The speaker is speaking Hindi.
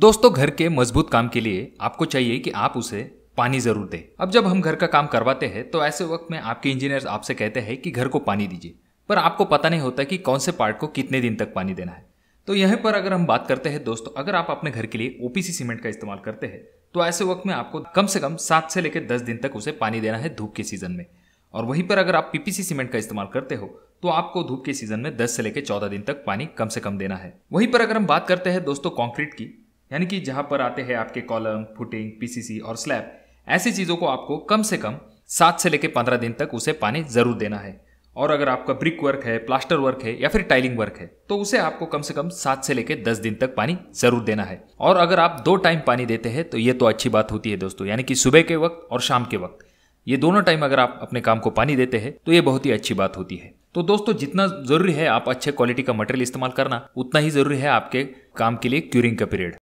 दोस्तों घर के मजबूत काम के लिए आपको चाहिए कि आप उसे पानी जरूर दें अब जब हम घर का काम करवाते हैं तो ऐसे वक्त में आपके इंजीनियर आपसे कहते हैं कि घर को पानी दीजिए पर आपको पता नहीं होता कि कौन से पार्ट को कितने दिन तक पानी देना है तो यहीं पर अगर हम बात करते हैं दोस्तों अगर आप अपने घर के लिए ओपीसी सीमेंट का इस्तेमाल करते हैं तो ऐसे वक्त में आपको कम से कम सात से लेकर दस दिन तक उसे पानी देना है धूप के सीजन में और वहीं पर अगर आप पीपीसी सीमेंट का इस्तेमाल करते हो तो आपको धूप के सीजन में 10 से लेकर 14 दिन तक पानी कम से कम देना है वहीं पर अगर हम बात करते हैं दोस्तों कंक्रीट की यानी कि जहां पर आते हैं आपके कॉलम फुटिंग पीसीसी और स्लैब ऐसी चीज़ों को आपको कम से कम सात से लेकर पंद्रह दिन तक उसे पानी ज़रूर देना है और अगर आपका ब्रिक वर्क है प्लास्टर वर्क है या फिर टाइलिंग वर्क है तो उसे आपको कम से कम सात से लेकर दस दिन तक पानी जरूर देना है और अगर आप दो टाइम पानी देते हैं तो ये तो अच्छी बात होती है दोस्तों यानी कि सुबह के वक्त और शाम के वक्त ये दोनों टाइम अगर आप अपने काम को पानी देते हैं तो ये बहुत ही अच्छी बात होती है तो दोस्तों जितना जरूरी है आप अच्छे क्वालिटी का मटेरियल इस्तेमाल करना उतना ही जरूरी है आपके काम के लिए क्यूरिंग का पीरियड